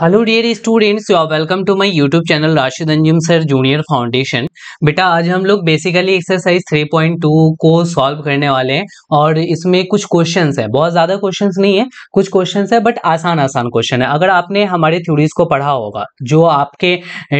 Hello dear students you are welcome to my YouTube channel Rashid Anjum sir junior foundation बेटा आज हम लोग basically exercise 3.2 को सॉल्व करने वाले हैं और इसमें कुछ क्वेश्चंस है बहुत ज़्यादा क्वेश्चंस नहीं है कुछ क्वेश्चंस है बट आसान आसान क्वेश्चन है अगर आपने हमारे थ्योरीज को पढ़ा होगा जो आपके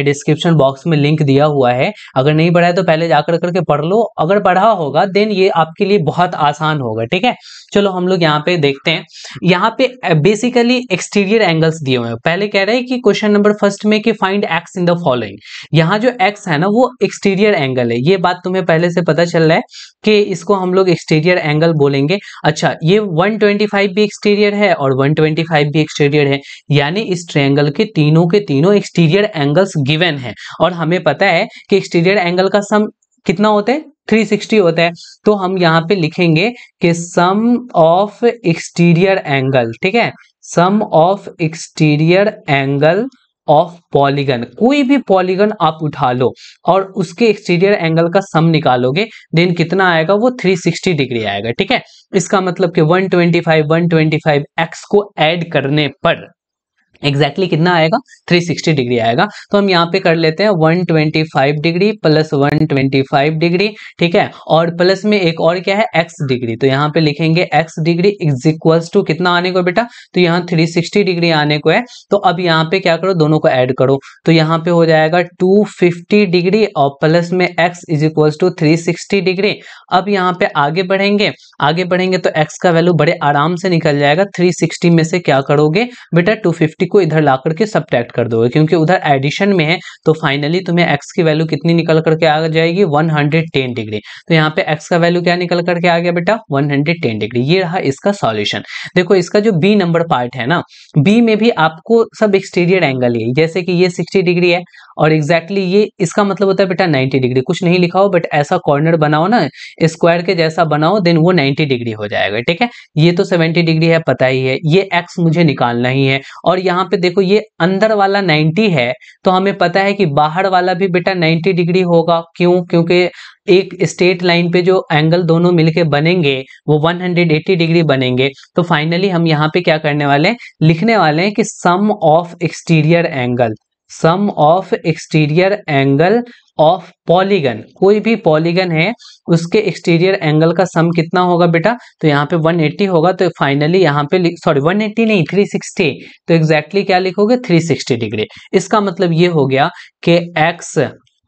डिस्क्रिप्शन बॉक्स में लिंक दिया हुआ है अगर नहीं पढ़ा है तो पहले जाकर करके पढ़ लो अगर पढ़ा होगा देन ये आपके लिए बहुत आसान होगा ठीक है चलो हम लोग यहाँ पे देखते हैं यहाँ पे बेसिकली एक्सटीरियर एंगल्स दिए हुए हैं पहले पहले कह रहा है कि क्वेश्चन नंबर फर्स्ट में कि find X in the following यहाँ जो एक्स है ना वो एक्सटीरियर एंगल है ये बात तुम्हें पहले से पता चल रहा है कि इसको हम लोग एक्सटीरियर एंगल बोलेंगे अच्छा ये 125 भी एक्सटीरियर है और 125 भी एक्सटीरियर है यानी इस ट्रेंगल के तीनों के तीनों एक्सटीरियर एंगल्स गिवेन है और हमें पता है कि एक्सटीरियर एंगल का सम कितना होता है 360 होता है तो हम यहाँ पे लिखेंगे कि सम ऑफ एक्सटीरियर एंगल ठीक है sum of exterior angle of polygon कोई भी पॉलीगन आप उठा लो और उसके एक्सटीरियर एंगल का सम निकालोगे देन कितना आएगा वो 360 डिग्री आएगा ठीक है इसका मतलब कि 125 125 एक्स को ऐड करने पर एग्जैक्टली exactly कितना आएगा 360 डिग्री आएगा तो हम यहाँ पे कर लेते हैं 125 डिग्री प्लस 125 डिग्री ठीक है और प्लस में एक और क्या है x डिग्री तो यहाँ पे लिखेंगे x degree is equals to कितना आने को बेटा तो यहाँ 360 डिग्री आने को है तो अब यहाँ पे क्या करो दोनों को ऐड करो तो यहाँ पे हो जाएगा 250 डिग्री और प्लस में x is equals to three degree अब यहाँ पे आगे बढ़ेंगे आगे बढ़ेंगे तो एक्स का वैल्यू बड़े आराम से निकल जाएगा थ्री में से क्या करोगे बेटा टू को इधर ला करके सब कर दोगे क्योंकि उधर एडिशन में है तो फाइनली तुम्हें एक्स की वैल्यू कितनी निकल करके आ जाएगी 110 डिग्री तो यहाँ पे एक्स का वैल्यू क्या निकल करके आ गया बेटा 110 डिग्री ये रहा इसका सॉल्यूशन देखो इसका जो बी नंबर पार्ट है ना बी में भी आपको सब एक्सटीरियर एंगल है जैसे कि ये सिक्सटी डिग्री है और एग्जैक्टली exactly ये इसका मतलब होता है बेटा 90 डिग्री कुछ नहीं लिखा हो बट ऐसा कॉर्नर बनाओ ना स्क्वायर के जैसा बनाओ देन वो 90 डिग्री हो जाएगा ठीक है ये तो 70 डिग्री है पता ही है ये एक्स मुझे निकालना ही है और यहाँ पे देखो ये अंदर वाला 90 है तो हमें पता है कि बाहर वाला भी बेटा 90 डिग्री होगा क्यों क्योंकि एक स्ट्रेट लाइन पे जो एंगल दोनों मिलके बनेंगे वो 180 डिग्री बनेंगे तो फाइनली हम यहाँ पे क्या करने वाले हैं लिखने वाले हैं कि sum of exterior angle sum of exterior angle of polygon कोई भी पॉलीगन है उसके एक्सटीरियर एंगल का सम कितना होगा बेटा तो यहाँ पे 180 होगा तो फाइनली यहाँ पे सॉरी 180 नहीं 360 तो एग्जैक्टली exactly क्या लिखोगे 360 डिग्री इसका मतलब ये हो गया कि एक्स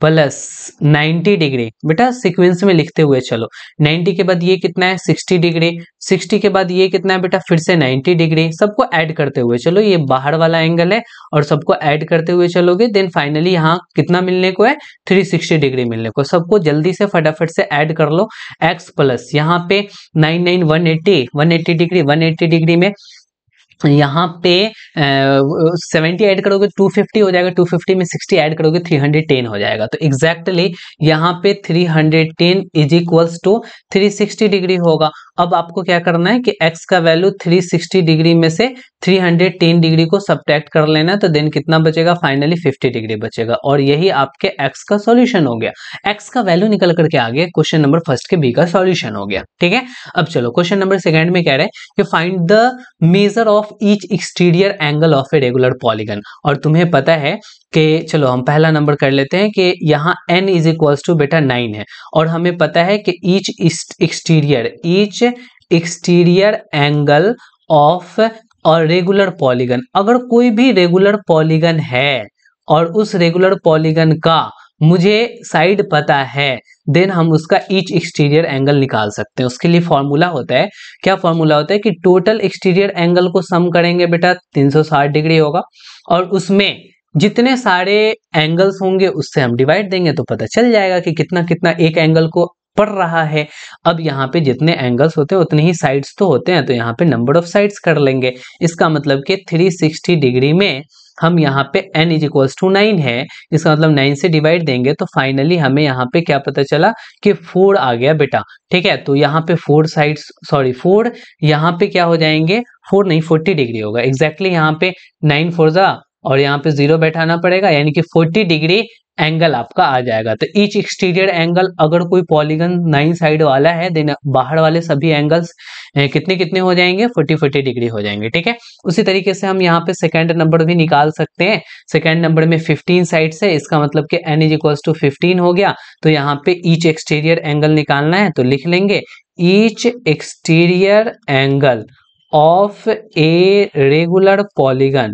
प्लस 90 डिग्री बेटा सीक्वेंस में लिखते हुए चलो 90 के बाद ये कितना है 60 डिग्री 60 के बाद ये कितना है बेटा फिर से 90 डिग्री सबको ऐड करते हुए चलो ये बाहर वाला एंगल है और सबको ऐड करते हुए चलोगे देन फाइनली यहाँ कितना मिलने को है 360 डिग्री मिलने को सबको जल्दी से फटाफट से ऐड कर लो एक्स प्लस यहाँ पे nine nine one eighty one eighty degree one eighty degree में तो यहाँ पे सेवेंटी ऐड करोगे टू फिफ्टी हो जाएगा टू फिफ्टी में सिक्सटी ऐड करोगे थ्री हंड्रेड टेन हो जाएगा तो एग्जैक्टली exactly यहाँ पे three hundred ten is equals to three sixty degree होगा अब आपको क्या करना है कि x का वैल्यू थ्री सिक्सटी डिग्री में से थ्री हंड्रेड टेन डिग्री को सब्ट्रैक्ट कर लेना तो देन कितना बचेगा फाइनली फिफ्टी डिग्री बचेगा और यही आपके x का सॉल्यूशन हो गया x का वैल्यू निकल करके आ गया क्वेश्चन नंबर फर्स्ट के बी का सॉल्यूशन हो गया ठीक है अब चलो क्वेश्चन नंबर सेकेंड में कह रहे हैं कि find the measure of of each exterior angle of a regular polygon और तुम्हें पता है कि चलो हम पहला नंबर कर लेते हैं कि यहाँ एन इज इक्वल्स टू बेटा नाइन है और हमें पता है कि each exterior each exterior angle of और रेगुलर पॉलीगन अगर कोई भी रेगुलर पॉलीगन है और उस रेगुलर पॉलीगन का मुझे साइड पता है देन हम उसका ईच एक्सटीरियर एंगल निकाल सकते हैं उसके लिए फॉर्मूला होता है क्या फॉर्मूला होता है कि टोटल एक्सटीरियर एंगल को सम करेंगे बेटा 360 डिग्री होगा और उसमें जितने सारे एंगल्स होंगे उससे हम डिवाइड देंगे तो पता चल जाएगा कि कितना कितना एक एंगल को पड़ रहा है अब यहाँ पे जितने एंगल्स होते हैं उतने ही साइड्स तो होते हैं तो यहाँ पे नंबर ऑफ साइड्स कर लेंगे इसका मतलब कि 360 डिग्री में हम हम्म। यहाँ पे n is equals to nine है इसका मतलब नाइन से डिवाइड देंगे तो फाइनली हमें यहाँ पे क्या पता चला कि फोर आ गया बेटा ठीक है तो यहाँ पे फोर साइड सॉरी फोर यहाँ पे क्या हो जाएंगे फोर नहीं फोर्टी डिग्री होगा एग्जैक्टली exactly यहाँ पे नाइन फोर जा और यहाँ पे जीरो बैठाना पड़ेगा यानी कि फोर्टी डिग्री एंगल आपका आ जाएगा तो ईच एक्सटीरियर एंगल अगर कोई पॉलीगन नाइन साइड वाला है देन बाहर वाले सभी एंगल्स eh, कितने कितने हो जाएंगे फोर्टी फोर्टी डिग्री हो जाएंगे ठीक है उसी तरीके से हम यहाँ पे सेकेंड नंबर भी निकाल सकते हैं सेकेंड नंबर में फिफ्टीन साइड से इसका मतलब कि n is equals to fifteen हो गया तो यहाँ पे ईच एक्सटीरियर एंगल निकालना है तो लिख लेंगे each exterior angle of a regular polygon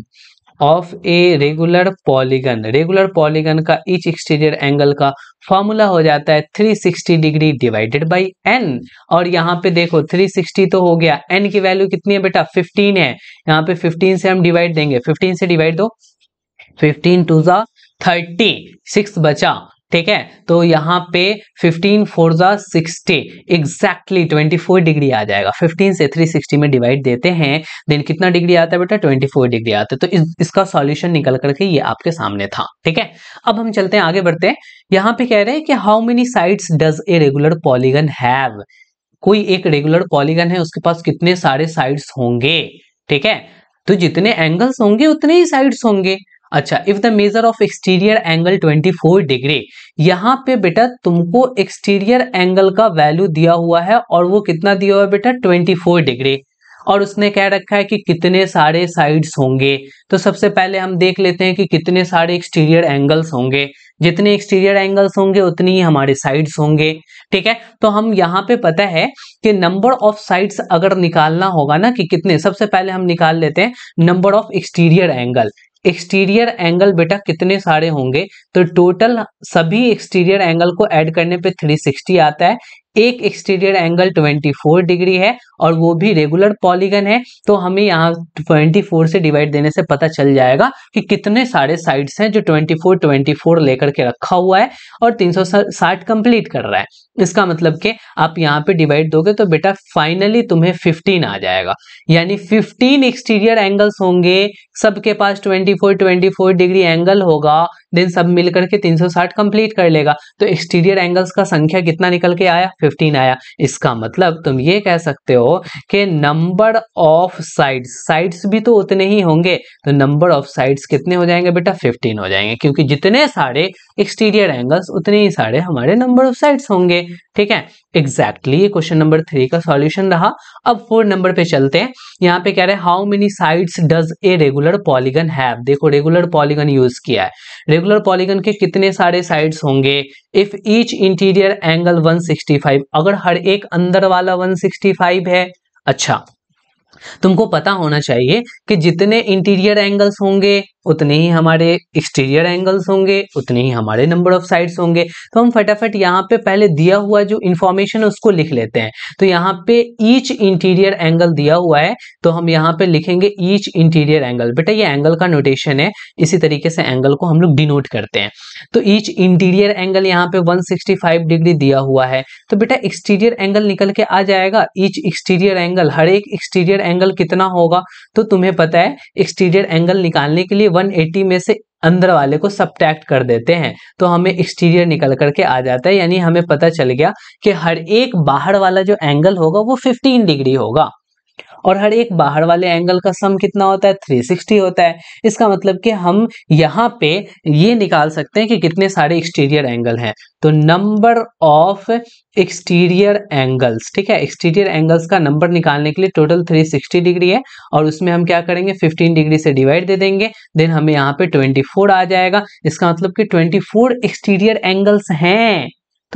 of a regular polygon regular polygon का इच एक्सटीरियर एंगल का फॉर्मूला हो जाता है 360 डिग्री डिवाइडेड बाय एन और यहाँ पे देखो 360 तो हो गया एन की वैल्यू कितनी है बेटा 15 है यहाँ पे 15 से हम डिवाइड देंगे 15 से डिवाइड दो 15 टू जा थर्टी सिक्स बचा ठीक है तो यहाँ पे 15 जा सिक्सटी एग्जैक्टली 24 डिग्री आ जाएगा 15 से 360 में डिवाइड देते हैं देन कितना डिग्री आता है बेटा 24 डिग्री आता है तो इस, इसका सॉल्यूशन निकल करके ये आपके सामने था ठीक है अब हम चलते हैं आगे बढ़ते हैं यहाँ पे कह रहे हैं कि how many sides does a regular polygon have कोई एक रेगुलर पॉलीगन है उसके पास कितने सारे साइड्स होंगे ठीक है तो जितने एंगल्स होंगे उतने ही साइड्स होंगे अच्छा if the measure of exterior angle 24 degree यहाँ पे बेटा तुमको एक्सटीरियर एंगल का वैल्यू दिया हुआ है और वो कितना दिया हुआ है बेटा 24 डिग्री और उसने कह रखा है कि कितने सारे साइड्स होंगे तो सबसे पहले हम देख लेते हैं कि कितने सारे एक्सटीरियर एंगल्स होंगे जितने एक्सटीरियर एंगल्स होंगे उतनी ही हमारे साइड्स होंगे ठीक है तो हम यहाँ पे पता है कि नंबर ऑफ साइड्स अगर निकालना होगा ना कि कितने सबसे पहले हम निकाल लेते हैं number of exterior angle exterior angle बेटा कितने सारे होंगे तो टोटल सभी एक्सटीरियर एंगल को ऐड करने पे 360 आता है एक एक्सटीरियर एंगल 24 डिग्री है और वो भी रेगुलर पॉलीगन है तो हमें यहाँ 24 से डिवाइड देने से पता चल जाएगा कि कितने सारे साइड्स हैं जो 24 24 लेकर के रखा हुआ है और 360 कंप्लीट कर रहा है इसका मतलब कि आप यहाँ पे डिवाइड दोगे तो बेटा फाइनली तुम्हें 15 आ जाएगा यानी 15 एक्सटीरियर एंगल्स होंगे सबके पास 24 24 डिग्री एंगल होगा देन सब मिल करके 360 कंप्लीट कर लेगा तो एक्सटीरियर एंगल्स का संख्या कितना निकल के आया 15 आया इसका मतलब तुम ये कह सकते हो कि नंबर ऑफ साइड्स साइड्स भी तो उतने ही होंगे तो नंबर ऑफ साइड्स कितने हो जाएंगे बेटा 15 हो जाएंगे क्योंकि जितने सारे एक्सटीरियर एंगल्स उतने ही सारे हमारे नंबर ऑफ साइड्स होंगे ठीक है एग्जैक्टली ये क्वेश्चन नंबर थ्री का सॉल्यूशन रहा अब फोर नंबर पे चलते हैं यहाँ पे कह रहे हैं how many sides does a regular polygon have देखो रेगुलर पॉलीगन यूज किया है रेगुलर पॉलीगन के कितने सारे साइड्स होंगे इफ ईच इंटीरियर एंगल 165 अगर हर एक अंदर वाला 165 है अच्छा तुमको पता होना चाहिए कि जितने इंटीरियर एंगल्स होंगे उतने ही हमारे एक्सटीरियर एंगल्स होंगे उतने ही हमारे नंबर ऑफ साइड्स होंगे तो हम फटाफट यहाँ पे पहले दिया हुआ जो इन्फॉर्मेशन है उसको लिख लेते हैं तो यहाँ पे ईच इंटीरियर एंगल दिया हुआ है तो हम यहाँ पे लिखेंगे ईच इंटीरियर एंगल बेटा ये एंगल का नोटेशन है इसी तरीके से एंगल को हम लोग डिनोट करते हैं तो ईच इंटीरियर एंगल यहाँ पे वन डिग्री दिया हुआ है तो बेटा एक्सटीरियर एंगल निकल के आ जाएगा ईच एक्सटीरियर एंगल हर एक एक्सटीरियर एंगल कितना होगा तो तुम्हें पता है एक्सटीरियर एंगल निकालने के लिए 180 में से अंदर वाले को सब्ट्रैक्ट कर देते हैं तो हमें एक्सटीरियर निकल करके आ जाता है यानी हमें पता चल गया कि हर एक बाहर वाला जो एंगल होगा वो 15 डिग्री होगा और हर एक बाहर वाले एंगल का सम कितना होता है 360 होता है इसका मतलब कि हम यहाँ पे ये निकाल सकते हैं कि कितने सारे एक्सटीरियर एंगल हैं तो नंबर ऑफ एक्सटीरियर एंगल्स ठीक है एक्सटीरियर एंगल्स का नंबर निकालने के लिए टोटल 360 डिग्री है और उसमें हम क्या करेंगे 15 डिग्री से डिवाइड दे देंगे देन हमें यहाँ पे 24 आ जाएगा इसका मतलब कि 24 एक्सटीरियर एंगल्स हैं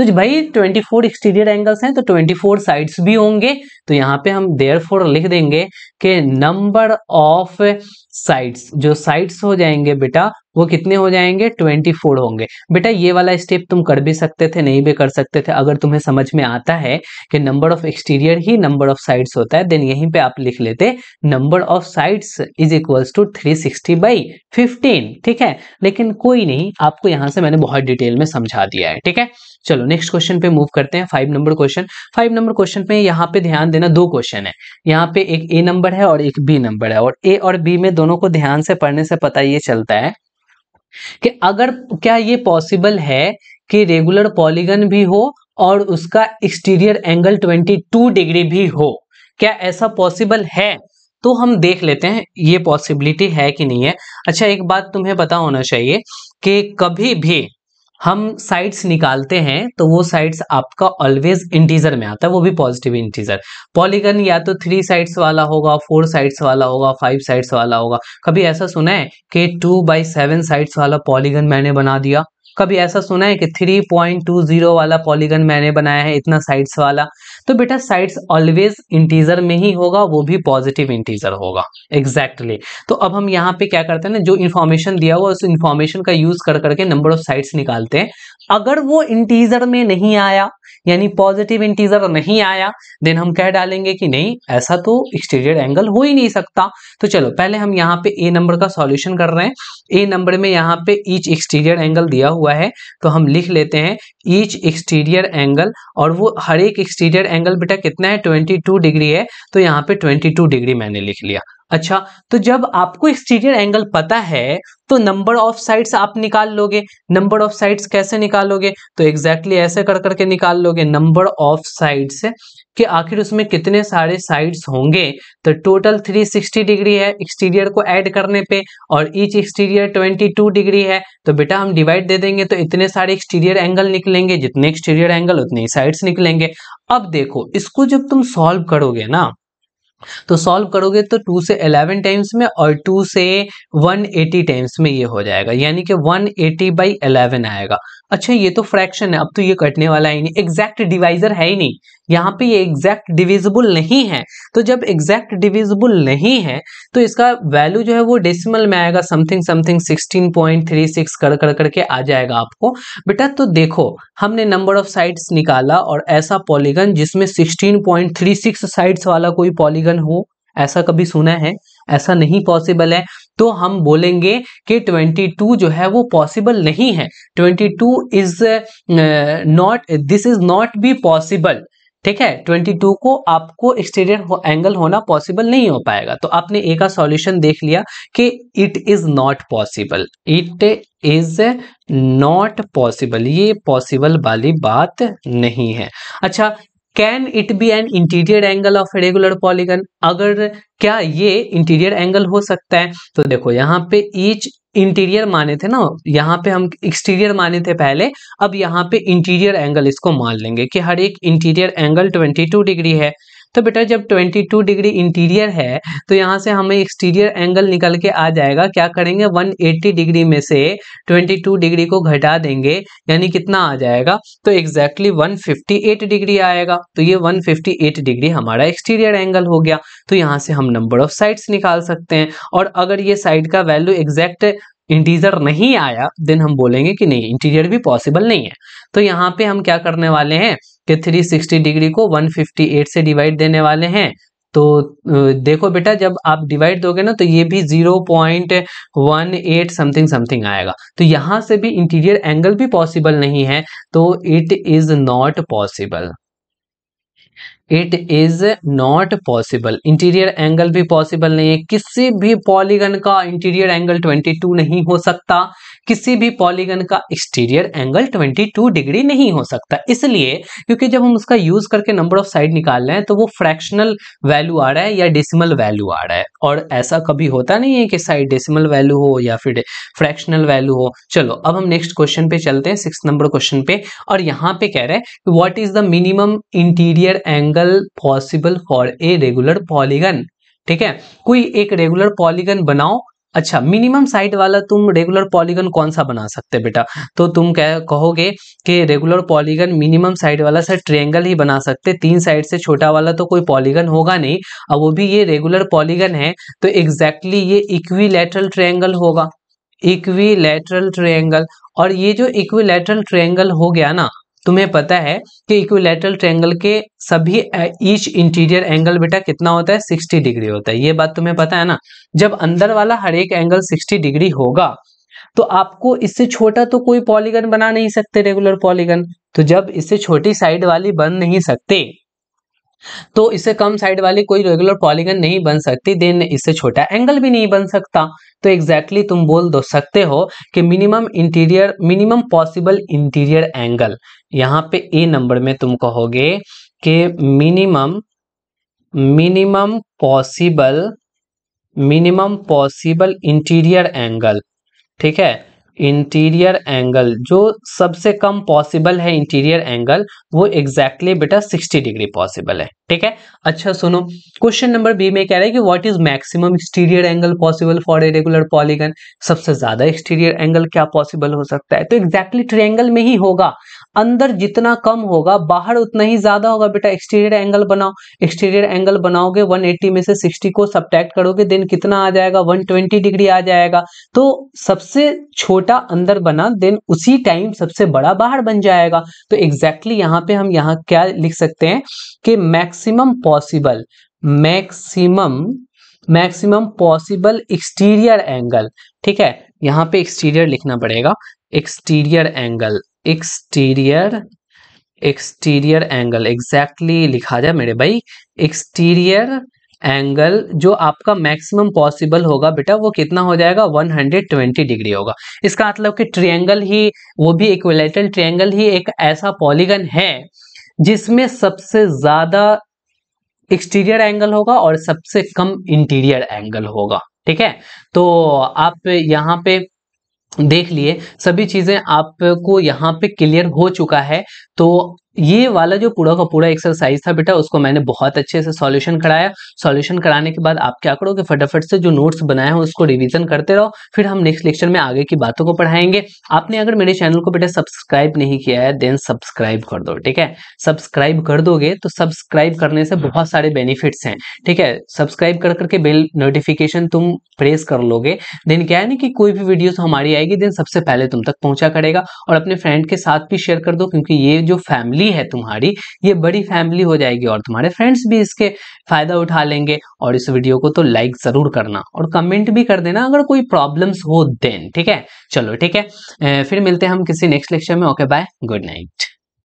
तो भाई 24 एक्सटीरियर एंगल्स हैं तो 24 साइड्स भी होंगे तो यहाँ पे हम देयर लिख देंगे कि नंबर ऑफ साइड्स जो साइड्स हो जाएंगे बेटा वो कितने हो जाएंगे ट्वेंटी फोर होंगे बेटा ये वाला स्टेप तुम कर भी सकते थे नहीं भी कर सकते थे अगर तुम्हें समझ में आता है कि नंबर ऑफ एक्सटीरियर ही नंबर ऑफ साइड्स होता है देन यहीं पे आप लिख लेते number of sides is equals to three sixty by fifteen ठीक है लेकिन कोई नहीं आपको यहां से मैंने बहुत डिटेल में समझा दिया है ठीक है चलो नेक्स्ट क्वेश्चन पे मूव करते हैं five number question five number question पे यहाँ पे ध्यान देना दो क्वेश्चन है यहाँ पे एक ए नंबर है और एक बी नंबर है और ए और बी में दोनों को ध्यान से पढ़ने से पता ये चलता है कि अगर क्या ये पॉसिबल है कि रेगुलर पॉलीगन भी हो और उसका एक्सटीरियर एंगल 22 डिग्री भी हो क्या ऐसा पॉसिबल है तो हम देख लेते हैं ये पॉसिबिलिटी है कि नहीं है अच्छा एक बात तुम्हें पता होना चाहिए कि कभी भी हम साइड्स निकालते हैं तो वो साइड्स आपका ऑलवेज इंटीजर में आता है वो भी पॉजिटिव इंटीजर पॉलीगन या तो थ्री साइड्स वाला होगा फोर साइड्स वाला होगा फाइव साइड्स वाला होगा कभी ऐसा सुना है कि टू बाई सेवन साइड्स वाला पॉलीगन मैंने बना दिया कभी ऐसा सुना है कि 3.20 वाला पॉलीगन मैंने बनाया है इतना साइड्स वाला तो बेटा साइड्स ऑलवेज इंटीजर में ही होगा वो भी पॉजिटिव इंटीजर होगा एग्जैक्टली exactly. तो अब हम यहाँ पे क्या करते हैं ना जो इन्फॉर्मेशन दिया हुआ उस इन्फॉर्मेशन का यूज कर करके नंबर ऑफ साइड्स निकालते हैं अगर वो इंटीजर में नहीं आया यानी पॉजिटिव इंटीजर नहीं आया देन हम कह डालेंगे कि नहीं ऐसा तो एक्सटीरियर एंगल हो ही नहीं सकता तो चलो पहले हम यहाँ पे ए नंबर का सॉल्यूशन कर रहे हैं ए नंबर में यहाँ पे ईच एक्सटीरियर एंगल दिया हुआ है तो हम लिख लेते हैं ईच एक्सटीरियर एंगल और वो हर एक एक्सटीरियर एंगल बेटा कितना है ट्वेंटी डिग्री है तो यहाँ पे ट्वेंटी डिग्री मैंने लिख लिया अच्छा तो जब आपको एक्सटीरियर एंगल पता है तो नंबर ऑफ साइड्स आप निकाल लोगे नंबर ऑफ साइड्स कैसे निकालोगे तो एग्जैक्टली exactly ऐसे कर करके निकाल लोगे नंबर ऑफ साइड्स कि आखिर उसमें कितने सारे साइड्स होंगे तो टोटल 360 डिग्री है एक्सटीरियर को ऐड करने पे और ईच एक्सटीरियर 22 डिग्री है तो बेटा हम डिवाइड दे देंगे तो इतने सारे एक्सटीरियर एंगल निकलेंगे जितने एक्सटीरियर एंगल उतने ही साइड्स निकलेंगे अब देखो इसको जब तुम सॉल्व करोगे ना तो सॉल्व करोगे तो टू से अलेवन टाइम्स में और टू से वन एटी टाइम्स में ये हो जाएगा यानी कि वन एटी बाई एलेवन आएगा अच्छा ये तो फ्रैक्शन है अब तो ये कटने वाला ही नहीं एग्जैक्ट डिवाइजर है ही नहीं यहाँ पे ये एग्जैक्ट डिविजिबल नहीं है तो जब एग्जैक्ट डिविजिबल नहीं है तो इसका वैल्यू जो है वो डेसिमल में आएगा समथिंग समथिंग 16.36 कर कर करके आ जाएगा आपको बेटा तो देखो हमने नंबर ऑफ साइड्स निकाला और ऐसा पॉलीगन जिसमें 16.36 साइड्स वाला कोई पॉलीगन हो ऐसा कभी सुना है ऐसा नहीं पॉसिबल है तो हम बोलेंगे कि 22 जो है वो पॉसिबल नहीं है 22 is not this is not be possible ठीक है 22 को आपको एक्सटीरियर हो, एंगल होना पॉसिबल नहीं हो पाएगा तो आपने एक का सॉल्यूशन देख लिया कि it is not possible it is not possible ये पॉसिबल वाली बात नहीं है अच्छा can it be an interior angle of regular polygon अगर क्या ये इंटीरियर एंगल हो सकता है तो देखो यहाँ पे ईच इंटीरियर माने थे ना यहाँ पे हम एक्सटीरियर माने थे पहले अब यहाँ पे इंटीरियर एंगल इसको मान लेंगे कि हर एक इंटीरियर एंगल 22 डिग्री है तो बेटा जब 22 डिग्री इंटीरियर है तो यहाँ से हमें एक्सटीरियर एंगल निकल के आ जाएगा क्या करेंगे 180 डिग्री में से 22 डिग्री को घटा देंगे यानी कितना आ जाएगा तो एग्जैक्टली exactly 158 डिग्री आएगा तो ये 158 डिग्री हमारा एक्सटीरियर एंगल हो गया तो यहाँ से हम नंबर ऑफ साइड्स निकाल सकते हैं और अगर ये साइड का वैल्यू एग्जैक्ट इंटीजर नहीं आया देन हम बोलेंगे कि नहीं इंटीजर भी पॉसिबल नहीं है तो यहाँ पे हम क्या करने वाले हैं कि 360 डिग्री को 158 से डिवाइड देने वाले हैं तो देखो बेटा जब आप डिवाइड दोगे ना तो ये भी 0.18 समथिंग समथिंग आएगा तो यहाँ से भी इंटीरियर एंगल भी पॉसिबल नहीं है तो it is not possible it is not possible interior angle भी पॉसिबल नहीं है किसी भी पॉलीगन का इंटीरियर एंगल 22 नहीं हो सकता किसी भी पॉलीगन का एक्सटीरियर एंगल 22 डिग्री नहीं हो सकता इसलिए क्योंकि जब हम उसका यूज करके नंबर ऑफ साइड निकाल रहे हैं तो वो फ्रैक्शनल वैल्यू आ रहा है या डेसिमल वैल्यू आ रहा है और ऐसा कभी होता नहीं है कि साइड डेसिमल वैल्यू हो या फिर फ्रैक्शनल वैल्यू हो चलो अब हम नेक्स्ट क्वेश्चन पे चलते हैं सिक्स नंबर क्वेश्चन पे और यहाँ पे कह रहे हैं what is the minimum interior angle angle possible for a regular polygon ठीक है कोई एक रेगुलर पॉलीगन बनाओ अच्छा मिनिमम साइड वाला तुम रेगुलर पॉलीगन कौन सा बना सकते हो बेटा तो तुम क्या कहोगे कि रेगुलर पॉलीगन मिनिमम साइड वाला सर ट्रेंगल ही बना सकते तीन साइड से छोटा वाला तो कोई पॉलीगन होगा नहीं अब वो भी ये रेगुलर पॉलीगन है तो एग्जैक्टली exactly ये इक्वीलेटरल ट्रेंगल होगा इक्वीलेटरल ट्रेंगल और ये जो इक्वीलेटरल ट्रेंगल हो गया ना तुम्हें पता है कि इक्विलेटरल ट्रायंगल के सभी ईच इंटीरियर एंगल बेटा कितना होता है 60 डिग्री होता है ये बात तुम्हें पता है ना जब अंदर वाला हर एक एंगल 60 डिग्री होगा तो आपको इससे छोटा तो कोई पॉलीगन बना नहीं सकते रेगुलर पॉलीगन तो जब इससे छोटी साइड वाली बन नहीं सकते तो इससे कम साइड वाली कोई रेगुलर पॉलीगन नहीं बन सकती देन इससे छोटा एंगल भी नहीं बन सकता तो एग्जैक्टली exactly तुम बोल दो सकते हो कि minimum interior minimum possible interior angle यहां पे ए नंबर में तुम कहोगे कि minimum minimum possible minimum possible interior angle ठीक है इंटीरियर एंगल जो सबसे कम पॉसिबल है इंटीरियर एंगल वो एग्जैक्टली बेटा 60 डिग्री पॉसिबल है ठीक है अच्छा सुनो क्वेश्चन नंबर बी में कह रहा है कि what is maximum exterior angle possible for a regular polygon सबसे ज्यादा एक्सटीरियर एंगल क्या पॉसिबल हो सकता है तो एग्जैक्टली exactly ट्रेंगल में ही होगा अंदर जितना कम होगा बाहर उतना ही ज्यादा होगा बेटा एक्सटीरियर एंगल बनाओ एक्सटीरियर एंगल बनाओगे 180 में से 60 को सब्ट्रैक्ट करोगे देन कितना आ जाएगा 120 डिग्री आ जाएगा तो सबसे छोटा अंदर बना देन उसी टाइम सबसे बड़ा बाहर बन जाएगा तो एग्जैक्टली exactly यहाँ पे हम यहाँ क्या लिख सकते हैं कि maximum possible maximum maximum possible exterior angle ठीक है यहाँ पे एक्सटीरियर लिखना पड़ेगा exterior angle exterior exterior angle exactly लिखा जाए मेरे भाई एक्सटीरियर एंगल जो आपका मैक्सिमम पॉसिबल होगा बेटा वो कितना हो जाएगा 120 डिग्री होगा इसका मतलब कि ट्रायंगल ही वो भी इक्विलेटरल ट्रायंगल ही एक ऐसा पॉलीगन है जिसमें सबसे ज़्यादा एक्सटीरियर एंगल होगा और सबसे कम इंटीरियर एंगल होगा ठीक है तो आप यहाँ पे देख लिए सभी चीज़ें आपको यहाँ पे क्लियर हो चुका है तो ये वाला जो पूरा का पूरा एक्सरसाइज था बेटा उसको मैंने बहुत अच्छे से सॉल्यूशन कराया सॉल्यूशन कराने के बाद आप क्या करो कि फटाफट से जो नोट्स बनाए हैं उसको रिवीजन करते रहो फिर हम नेक्स्ट लेक्चर में आगे की बातों को पढ़ाएंगे आपने अगर मेरे चैनल को बेटा सब्सक्राइब नहीं किया है देन सब्सक्राइब कर दो ठीक है सब्सक्राइब कर दोगे तो सब्सक्राइब करने से बहुत सारे बेनिफिट्स हैं ठीक है सब्सक्राइब कर करके बेल नोटिफिकेशन तुम प्रेस कर लोगे देन क्या है ना कि कोई भी वीडियो हमारी आएगी देन सबसे पहले तुम तक पहुंचा करेगा और अपने फ्रेंड के साथ भी शेयर कर दो क्योंकि ये जो फैमिली फैमिली है तुम्हारी ये बड़ी फैमिली हो जाएगी और तुम्हारे फ्रेंड्स भी इसके फायदा उठा लेंगे और इस वीडियो को तो लाइक जरूर करना और कमेंट भी कर देना अगर कोई प्रॉब्लम्स हो देन ठीक है चलो ठीक है फिर मिलते हैं हम किसी नेक्स्ट लेक्चर में ओके बाय गुड नाइट